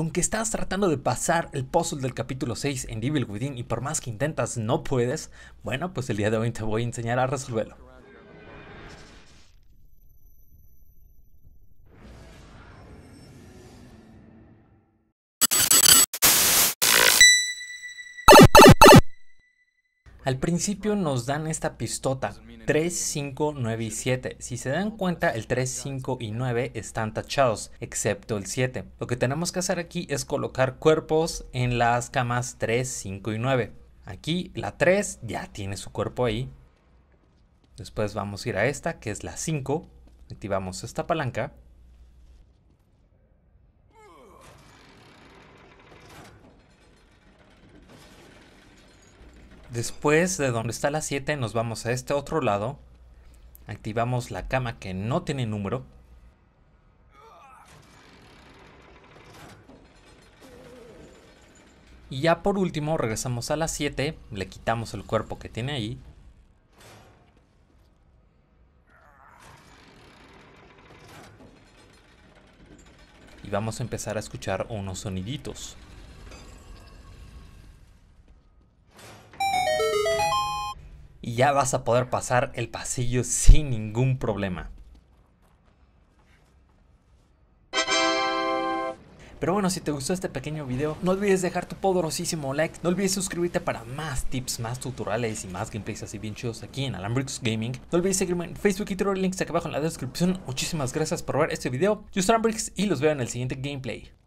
Aunque estás tratando de pasar el puzzle del capítulo 6 en Devil Within y por más que intentas no puedes, bueno, pues el día de hoy te voy a enseñar a resolverlo. Al principio nos dan esta pistota, 3, 5, 9 y 7. Si se dan cuenta, el 3, 5 y 9 están tachados, excepto el 7. Lo que tenemos que hacer aquí es colocar cuerpos en las camas 3, 5 y 9. Aquí la 3 ya tiene su cuerpo ahí. Después vamos a ir a esta, que es la 5. Activamos esta palanca. Después de donde está la 7 nos vamos a este otro lado. Activamos la cama que no tiene número. Y ya por último regresamos a la 7, le quitamos el cuerpo que tiene ahí. Y vamos a empezar a escuchar unos soniditos. ya vas a poder pasar el pasillo sin ningún problema. Pero bueno, si te gustó este pequeño video, no olvides dejar tu poderosísimo like. No olvides suscribirte para más tips, más tutoriales y más gameplays así bien chidos aquí en Alambrix Gaming. No olvides seguirme en Facebook y Twitter, links acá abajo en la descripción. Muchísimas gracias por ver este video. Yo soy Alambrix y los veo en el siguiente gameplay.